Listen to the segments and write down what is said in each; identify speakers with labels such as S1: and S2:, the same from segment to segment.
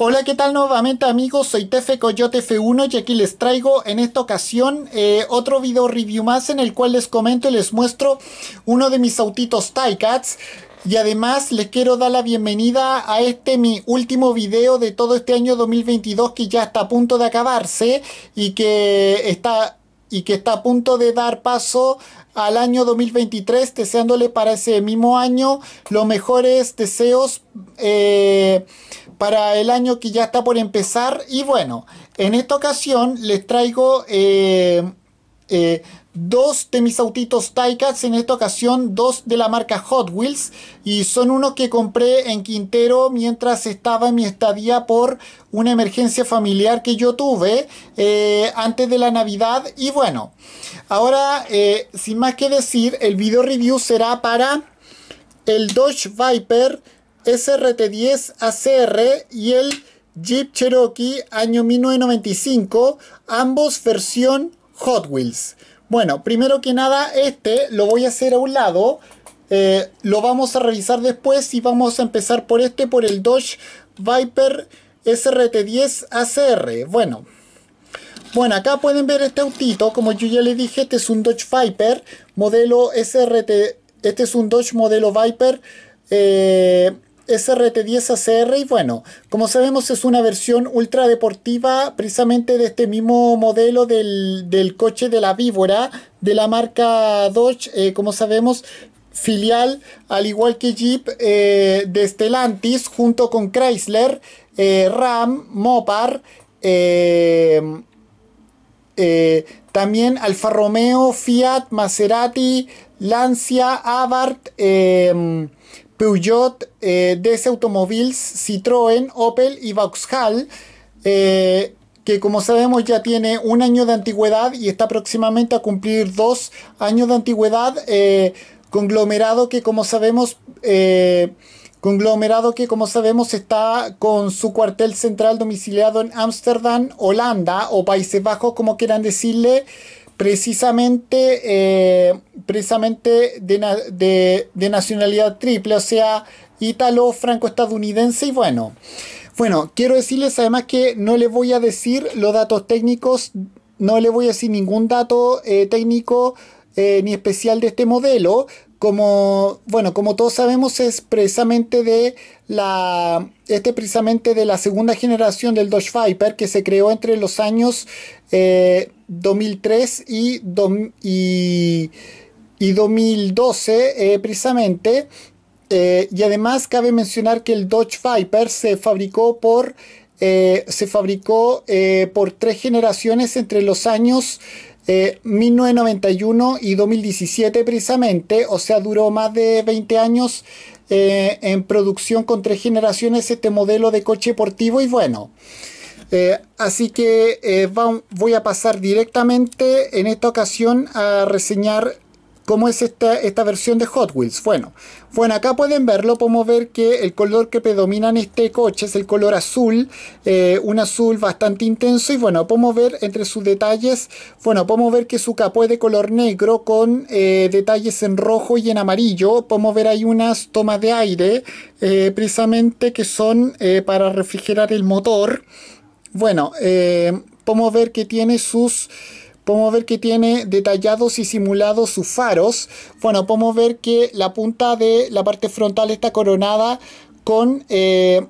S1: Hola, ¿qué tal nuevamente amigos? Soy Tefe Coyote F1 y aquí les traigo en esta ocasión eh, otro video review más en el cual les comento y les muestro uno de mis autitos Ticats. Y además les quiero dar la bienvenida a este mi último video de todo este año 2022 que ya está a punto de acabarse y que está y que está a punto de dar paso al año 2023, deseándole para ese mismo año los mejores deseos eh, para el año que ya está por empezar. Y bueno, en esta ocasión les traigo eh, eh, dos de mis autitos Ticats, en esta ocasión dos de la marca Hot Wheels y son unos que compré en Quintero mientras estaba en mi estadía por una emergencia familiar que yo tuve eh, antes de la Navidad y bueno, ahora eh, sin más que decir el video review será para el Dodge Viper SRT10 ACR y el Jeep Cherokee año 1995, ambos versión Hot Wheels. Bueno, primero que nada, este lo voy a hacer a un lado. Eh, lo vamos a revisar después y vamos a empezar por este, por el Dodge Viper SRT10 ACR. Bueno, bueno, acá pueden ver este autito, como yo ya les dije, este es un Dodge Viper modelo SRT, este es un Dodge modelo Viper eh, SRT10 ACR y bueno, como sabemos es una versión ultra deportiva precisamente de este mismo modelo del, coche de la víbora de la marca Dodge, eh, como sabemos filial al igual que Jeep eh, de Stellantis junto con Chrysler, eh, Ram, Mopar, también Alfa Romeo, Fiat, Maserati, Lancia, Abarth, Peugeot, eh, Automobiles, Citroën, Opel y Vauxhall, eh, que como sabemos ya tiene un año de antigüedad y está próximamente a cumplir dos años de antigüedad, eh, conglomerado que como sabemos... Eh, conglomerado que como sabemos está con su cuartel central domiciliado en Ámsterdam, Holanda o Países Bajos como quieran decirle, precisamente, eh, precisamente de, nacionalidad triple, o sea, italo franco-estadounidense y bueno. Bueno, quiero decirles además que no les voy a decir los datos técnicos, no les voy a decir ningún dato eh, técnico eh, ni especial de este modelo. Como, bueno, como todos sabemos, es precisamente de la, este precisamente de la segunda generación del Dodge Viper que se creó entre los años 2003 y, 2012 eh, precisamente. Eh, y además cabe mencionar que el Dodge Viper se fabricó por... Eh, se fabricó por tres generaciones entre los años 1991 y 2017 precisamente, o sea, duró más de 20 años en producción con tres generaciones este modelo de coche deportivo y bueno, eh, así que eh, voy a pasar directamente en esta ocasión a reseñar cómo es esta, versión de Hot Wheels. Bueno, bueno, acá pueden verlo, podemos ver que el color que predomina en este coche es el color azul, eh, un azul bastante intenso y bueno, podemos ver entre sus detalles, bueno, podemos ver que su capó es de color negro con detalles en rojo y en amarillo, podemos ver hay unas tomas de aire precisamente que son para refrigerar el motor. Bueno, eh, podemos ver que tiene sus podemos ver que tiene detallados y simulados sus faros. Bueno, podemos ver que la punta de la parte frontal está coronada con eh,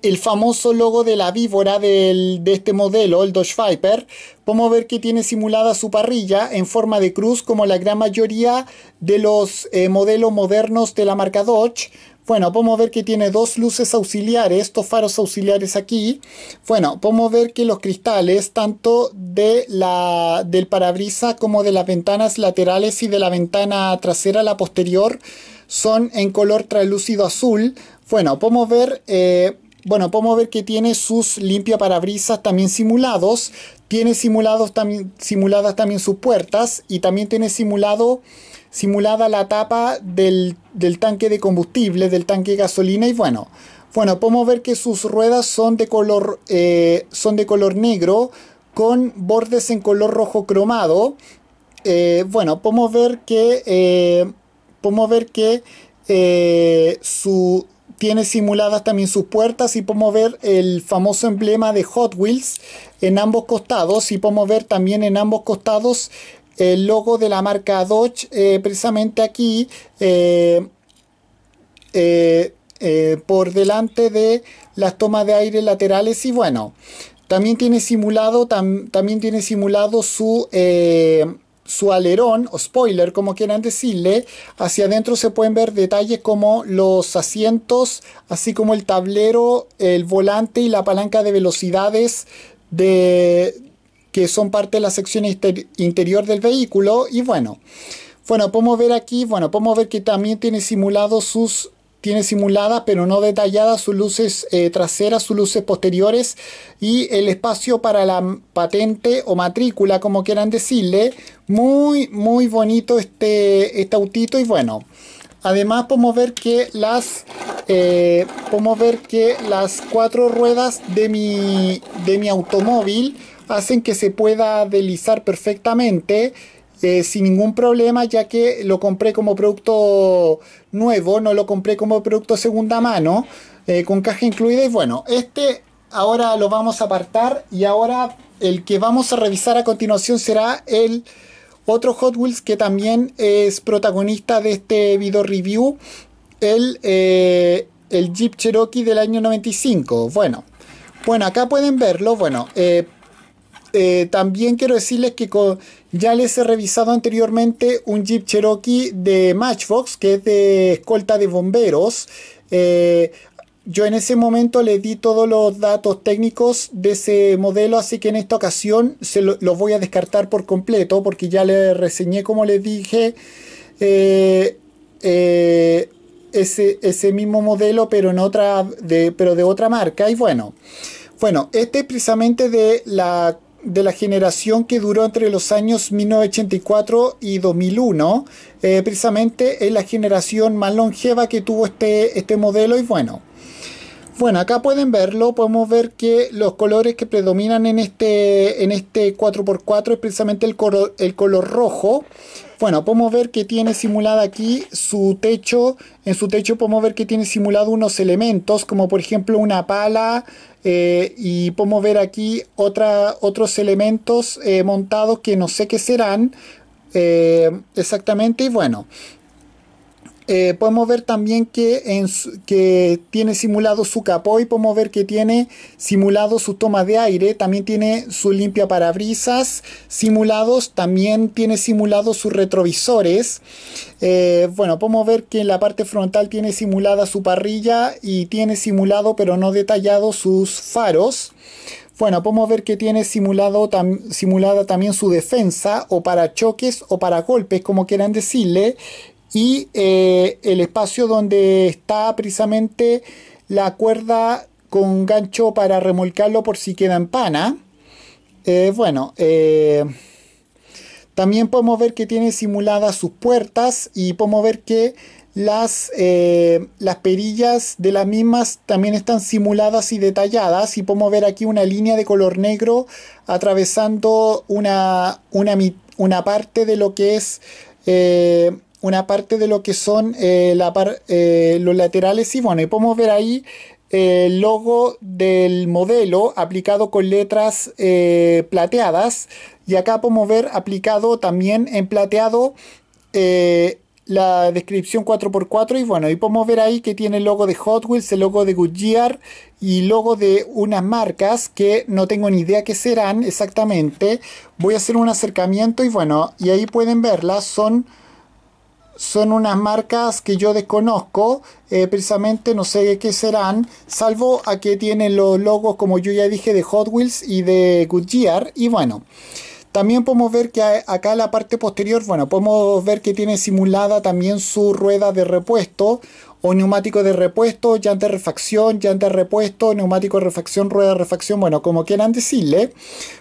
S1: el famoso logo de la víbora de este modelo, el Dodge Viper. Podemos ver que tiene simulada su parrilla en forma de cruz como la gran mayoría de los eh, modelos modernos de la marca Dodge. Bueno, podemos ver que tiene dos luces auxiliares, estos faros auxiliares aquí. Bueno, podemos ver que los cristales, tanto de la, del parabrisa como de las ventanas laterales y de la ventana trasera, la posterior, son en color translúcido azul. Bueno, podemos ver... Eh, bueno, podemos ver que tiene sus limpiaparabrisas parabrisas también simulados, tiene simulados también, simuladas también sus puertas y también tiene simulado simulada la tapa del, tanque de combustible, del tanque de gasolina y bueno, bueno, podemos ver que sus ruedas son de color, eh, son de color negro con bordes en color rojo cromado. Eh, bueno, podemos ver que, eh, podemos ver que su, tiene simuladas también sus puertas y podemos ver el famoso emblema de Hot Wheels en ambos costados y podemos ver también en ambos costados el logo de la marca Dodge eh, precisamente aquí eh, eh, por delante de las tomas de aire laterales y bueno también tiene simulado también tiene simulado su su alerón o spoiler, como quieran decirle, hacia adentro se pueden ver detalles como los asientos, así como el tablero, el volante y la palanca de velocidades de, que son parte de la sección interior del vehículo y bueno, bueno, podemos ver aquí, bueno, podemos ver que también tiene simulado sus tiene simuladas pero no detalladas sus luces eh, traseras, sus luces posteriores y el espacio para la patente o matrícula, como quieran decirle. Muy, muy bonito este, este autito y bueno. Además podemos ver que las eh, podemos ver que las cuatro ruedas de mi, de mi automóvil hacen que se pueda deslizar perfectamente eh, sin ningún problema ya que lo compré como producto nuevo, no lo compré como producto segunda mano, eh, con caja incluida y bueno, este ahora lo vamos a apartar y ahora el que vamos a revisar a continuación será el otro Hot Wheels que también es protagonista de este video review, el, eh, el Jeep Cherokee del año 95. Bueno, bueno acá pueden verlo, bueno... Eh, también quiero decirles que ya les he revisado anteriormente un Jeep Cherokee de Matchbox, que es de escolta de bomberos. Eh, yo en ese momento le di todos los datos técnicos de ese modelo, así que en esta ocasión se lo, los voy a descartar por completo, porque ya les reseñé, como les dije, eh, ese, mismo modelo, pero, en otra, de, pero de otra marca. Y bueno. Bueno, este es precisamente de la de la generación que duró entre los años 1984 y 2001, eh, precisamente es la generación más longeva que tuvo este, este modelo y bueno. Bueno, acá pueden verlo, podemos ver que los colores que predominan en este, en este 4x4 es precisamente el, el color rojo. Bueno, podemos ver que tiene simulada aquí su techo. En su techo podemos ver que tiene simulado unos elementos, como por ejemplo una pala. Eh, y podemos ver aquí otros elementos eh, montados que no sé qué serán eh, exactamente. Y bueno, eh, podemos ver también que, tiene simulado su capó y podemos ver que tiene simulado su toma de aire, también tiene su limpia parabrisas simulados, también tiene simulado sus retrovisores. Eh, bueno, podemos ver que en la parte frontal tiene simulada su parrilla y tiene simulado pero no detallado sus faros. Bueno, podemos ver que tiene simulado simulada también su defensa o para choques o para golpes, como quieran decirle y eh, el espacio donde está precisamente la cuerda con gancho para remolcarlo por si queda en pana. Eh, bueno, eh, también podemos ver que tiene simuladas sus puertas y podemos ver que las, las perillas de las mismas también están simuladas y detalladas y podemos ver aquí una línea de color negro atravesando una, una, una parte de lo que es una parte de lo que son eh, eh, los laterales y bueno, y podemos ver ahí eh, el logo del modelo aplicado con letras plateadas y acá podemos ver aplicado también en plateado la descripción 4x4 y bueno, y podemos ver ahí que tiene el logo de Hot Wheels, el logo de Goodyear y logo de unas marcas que no tengo ni idea qué serán exactamente. Voy a hacer un acercamiento y bueno, y ahí pueden verlas, son son unas marcas que yo desconozco, eh, precisamente no sé qué serán, salvo a que tienen los logos, como yo ya dije, de Hot Wheels y de Goodyear. Y bueno, también podemos ver que acá en la parte posterior, bueno, podemos ver que tiene simulada también su rueda de repuesto o neumático de repuesto, llanta refacción, llanta de repuesto, neumático refacción, rueda de refacción, bueno, como quieran decirle.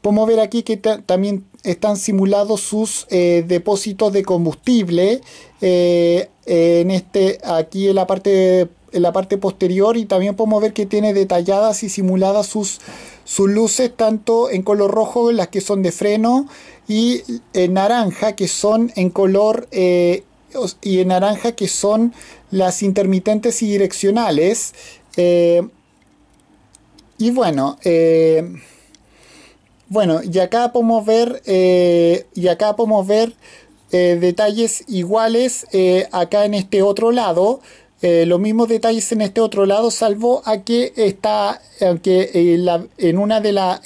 S1: Podemos ver aquí que también están simulados sus eh, depósitos de combustible eh, en este, aquí en la parte en la parte posterior y también podemos ver que tiene detalladas y simuladas sus, sus luces tanto en color rojo las que son de freno y en eh, naranja que son en color y en naranja que son las intermitentes y direccionales. Eh, y bueno, eh, bueno, y acá podemos ver, eh, y acá podemos ver detalles iguales acá en este otro lado. los mismos detalles en este otro lado, salvo a que está, aunque en, una de la,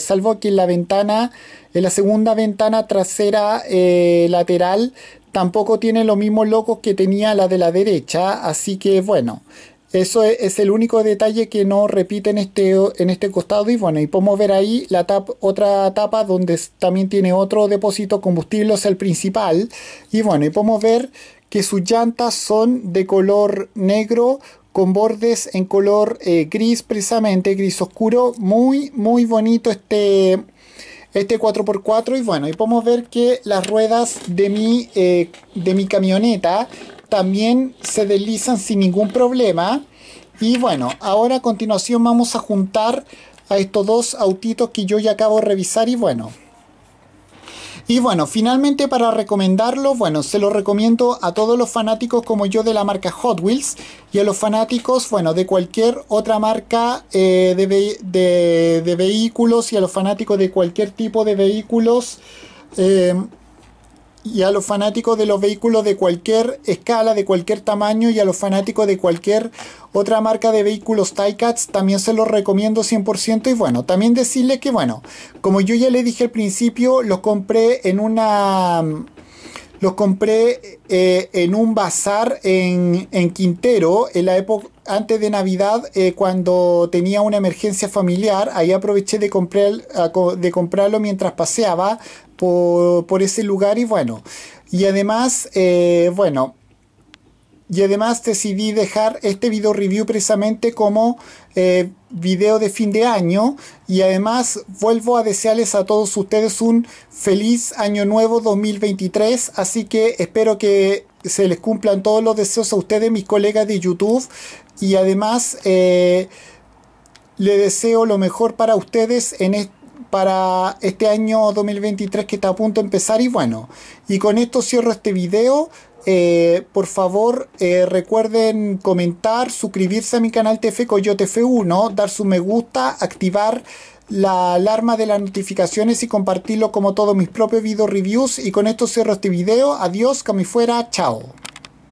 S1: salvo que en la ventana en la segunda ventana trasera lateral Tampoco tiene los mismos locos que tenía la de la derecha, así que bueno, eso es, el único detalle que no repite en este, en este costado. Y bueno, y podemos ver ahí la otra tapa donde también tiene otro depósito combustible, es el principal. Y bueno, y podemos ver que sus llantas son de color negro con bordes en color eh, gris precisamente, gris oscuro. Muy, muy bonito este, este 4x4 y bueno, y podemos ver que las ruedas de mi, eh, de mi camioneta también se deslizan sin ningún problema. Y bueno, ahora a continuación vamos a juntar a estos dos autitos que yo ya acabo de revisar y bueno, y bueno, finalmente para recomendarlo, bueno, se lo recomiendo a todos los fanáticos como yo de la marca Hot Wheels y a los fanáticos, bueno, de cualquier otra marca eh, de, vehículos y a los fanáticos de cualquier tipo de vehículos. Eh, y a los fanáticos de los vehículos de cualquier escala, de cualquier tamaño y a los fanáticos de cualquier otra marca de vehículos Tycats, también se los recomiendo 100% y bueno, también decirles que bueno, como yo ya le dije al principio, los compré en una los compré eh, en un bazar en, Quintero, en la época antes de Navidad, eh, cuando tenía una emergencia familiar. Ahí aproveché de, comprar, de comprarlo mientras paseaba por, ese lugar y bueno. Y además, eh, bueno, y además decidí dejar este video review precisamente como eh, video de fin de año y además vuelvo a desearles a todos ustedes un feliz año nuevo 2023 así que espero que se les cumplan todos los deseos a ustedes mis colegas de youtube y además eh, le deseo lo mejor para ustedes en este para este año 2023 que está a punto de empezar. Y bueno, y con esto cierro este video. Eh, por favor, eh, recuerden comentar, suscribirse a mi canal TF Coyote F1, dar su me gusta, activar la alarma de las notificaciones y compartirlo como todos mis propios video reviews. Y con esto cierro este video. Adiós, que me fuera. Chao.